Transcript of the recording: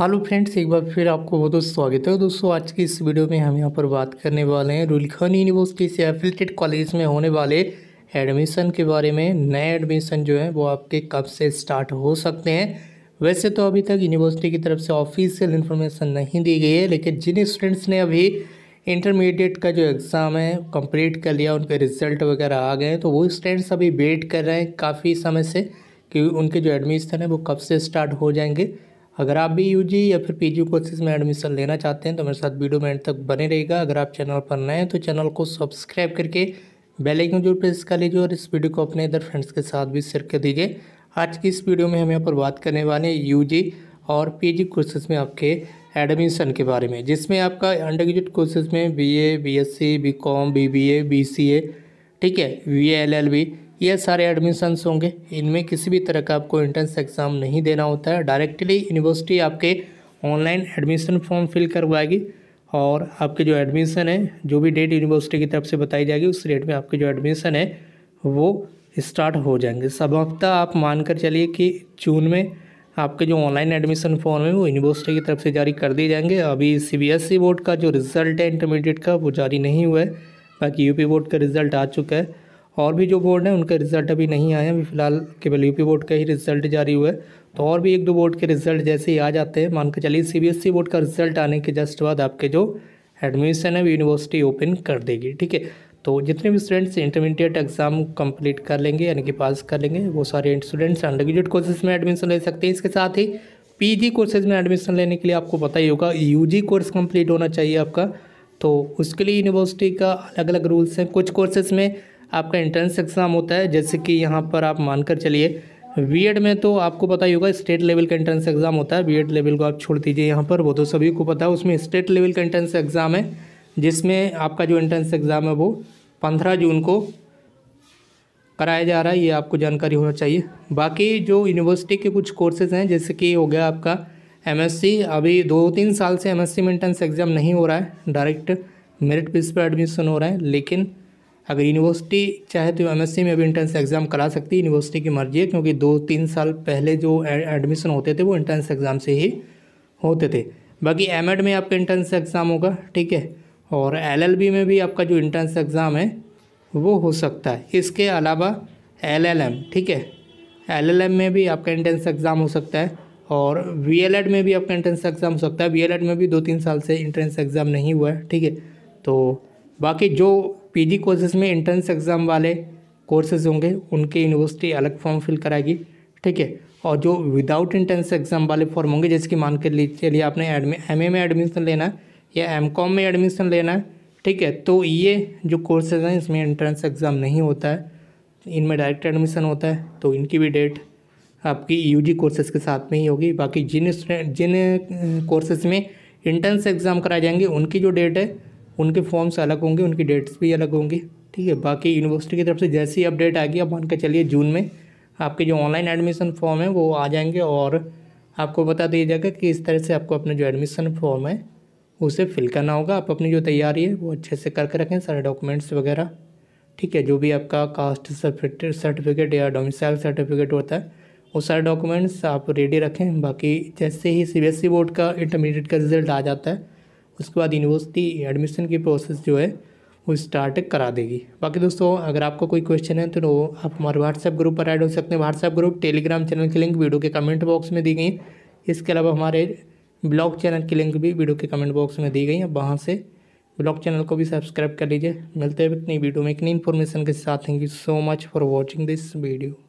hello friends एक बार फिर आपको बहुत बहुत स्वागत है दोस्तों आज की इस वीडियो में हम यहाँ पर बात करने वाले हैं रुलखन यूनिवर्सिटी से एफिलेटेड कॉलेज में होने वाले एडमिशन के बारे में नए एडमिशन जो है वो आपके कब से स्टार्ट हो सकते हैं वैसे तो अभी तक यूनिवर्सिटी की तरफ से ऑफिशियल इन्फॉर्मेशन नहीं दी गई है लेकिन जिन स्टूडेंट्स ने अभी इंटरमीडिएट का जो एग्ज़ाम है कंप्लीट कर लिया उनके रिजल्ट वगैरह आ गए तो वो स्टूडेंट्स अभी वेट कर रहे हैं काफ़ी समय से कि उनके जो एडमिशन है वो कब से स्टार्ट हो जाएंगे अगर आप भी यूजी या फिर पीजी कोर्सेज में एडमिशन लेना चाहते हैं तो मेरे साथ वीडियो में एंड तक बने रहेगा अगर आप चैनल पर नए हैं तो चैनल को सब्सक्राइब करके बेल आइकन जरूर प्रेस कर लीजिए और इस वीडियो को अपने इधर फ्रेंड्स के साथ भी शेयर कर दीजिए आज की इस वीडियो में हम यहाँ पर बात करने वाले हैं यू और पी कोर्सेज में आपके एडमिशन के बारे में जिसमें आपका अंडर ग्रेजुएट कोर्सेज में B A B S C B com B B A B C A ठीक है वी एल एल बी ये सारे एडमिशन्स होंगे इनमें किसी भी तरह का आपको एंट्रेंस एग्ज़ाम नहीं देना होता है डायरेक्टली यूनिवर्सिटी आपके ऑनलाइन एडमिशन फॉर्म फिल करवाएगी और आपके जो एडमिशन है जो भी डेट यूनिवर्सिटी की तरफ से बताई जाएगी उस डेट में आपके जो एडमिशन है वो स्टार्ट हो जाएंगे सब हफ्ता आप मानकर चलिए कि जून में आपके जो ऑनलाइन एडमिशन फॉर्म है वो यूनिवर्सिटी की तरफ से जारी कर दिए जाएंगे अभी सीबीएसई e बोर्ड का जो रिज़ल्ट है इंटरमीडिएट का वो जारी नहीं हुआ है बाकी यूपी बोर्ड का रिज़ल्ट आ चुका है और भी जो बोर्ड हैं उनका रिज़ल्ट अभी नहीं आया अभी फ़िलहाल केवल यूपी बोर्ड का ही रिज़ल्ट जारी हुआ है तो और भी एक दो बोर्ड के रिज़ल्ट जैसे ही आ जाते हैं मान के चलिए सीबीएसई बोर्ड e का रिज़ल्ट आने के जस्ट बाद आपके जो एडमिशन है वो यूनिवर्सिटी ओपन कर देगी ठीक है तो जितने भी स्टूडेंट्स इंटरमीडिएट एग्ज़ाम कंप्लीट कर लेंगे यानी कि पास कर लेंगे वो सारे स्टूडेंट्स अंडर ग्रेजुएट कोर्सेज में एडमिशन ले सकते हैं इसके साथ ही पीजी कोर्सेज में एडमिशन लेने के लिए आपको पता ही होगा यूजी कोर्स कंप्लीट होना चाहिए आपका तो उसके लिए यूनिवर्सिटी का अलग अलग रूल्स हैं कुछ कोर्सेज में आपका एंट्रेंस एग्ज़ाम होता है जैसे कि यहाँ पर आप मानकर चलिए बी में तो आपको पता ही होगा स्टेट लेवल का एंट्रेंस एग्ज़ाम होता है बी लेवल को आप छोड़ दीजिए यहाँ पर वो तो सभी को पता है उसमें स्टेट लेवल का एंट्रेंस एग्ज़ाम है जिसमें आपका जो एंट्रेंस एग्ज़ाम है वो पंद्रह जून को कराया जा रहा है ये आपको जानकारी होना चाहिए बाकी जो यूनिवर्सिटी के कुछ कोर्सेज़ हैं जैसे कि हो गया आपका एमएससी अभी दो तीन साल से एमएससी में एंट्रेंस एग्ज़ाम नहीं हो रहा है डायरेक्ट मेरिट बेस पर एडमिशन हो रहा है लेकिन अगर यूनिवर्सिटी चाहे तो एम में भी इंट्रेंस एग्ज़ाम करा सकती है यूनिवर्सिटी की मर्जी है क्योंकि दो तीन साल पहले जो एडमिशन होते थे वो एंट्रेंस एग्ज़ाम से ही होते थे बाकी एम में आपका एंट्रेंस एग्ज़ाम होगा ठीक है और एल में भी आपका जो इंट्रेंस एग्ज़ाम है वो हो सकता है इसके अलावा एल ठीक है एल में भी आपका एंट्रेंस एग्ज़ाम हो सकता है और वी में भी आपका एंट्रेंस एग्ज़ाम हो सकता है वी में भी दो तीन साल से इंट्रेंस एग्ज़ाम नहीं हुआ है ठीक है तो बाकी जो पीजी कोर्सेज में एंट्रेंस एग्ज़ाम वाले कोर्सेज होंगे उनके यूनिवर्सिटी अलग फॉर्म फिल कराएगी ठीक है और जो विदाउट एंट्रेंस एग्ज़ाम वाले फॉर्म होंगे जैसे कि मान के चलिए आपने एम ए में एडमिशन लेना है या एम कॉम में एडमिशन लेना है ठीक है तो ये जो कोर्सेज हैं इसमें एंट्रेंस एग्ज़ाम नहीं होता है इनमें डायरेक्ट एडमिशन होता है तो इनकी भी डेट आपकी यूजी कोर्सेज के साथ में ही होगी बाकी जिन जिन कोर्सेज में इंट्रेंस एग्ज़ाम कराए जाएंगे उनकी जो डेट है उनके फॉर्म्स अलग होंगे उनकी डेट्स भी अलग होंगी ठीक है बाकी यूनिवर्सिटी की तरफ से जैसी अपडेट आएगी आप मान के चलिए जून में आपके जो ऑनलाइन एडमिशन फॉर्म है वो आ जाएंगे और आपको बता दिया जाएगा कि इस तरह से आपको अपना जो एडमिशन फॉर्म है उसे फिल करना होगा आप अपनी जो तैयारी है वो अच्छे से करके रखें सारे डॉक्यूमेंट्स वगैरह ठीक है जो भी आपका कास्ट सर्टिफिकेट या डोमिसाइल सर्टिफिकेट होता है वो सारे डॉक्यूमेंट्स आप रेडी रखें बाकी जैसे ही सी बोर्ड e का इंटरमीडिएट का रिजल्ट आ जाता है उसके बाद यूनिवर्सिटी एडमिशन की प्रोसेस जो है वो स्टार्ट करा देगी बाकी दोस्तों अगर आपको कोई क्वेश्चन है तो आप हमारे व्हाट्सएप ग्रुप पर ऐड हो सकते हैं व्हाट्सएप ग्रुप टेलीग्राम चैनल की लिंक वीडियो के कमेंट बॉक्स में दी गई इसके अलावा हमारे ब्लॉग चैनल की लिंक भी वीडियो के कमेंट बॉक्स में दी गई है वहाँ से ब्लॉग चैनल को भी सब्सक्राइब कर लीजिए मिलते हैं इतनी वीडियो में इतनी इन्फॉर्मेशन के साथ thank you so much for watching this video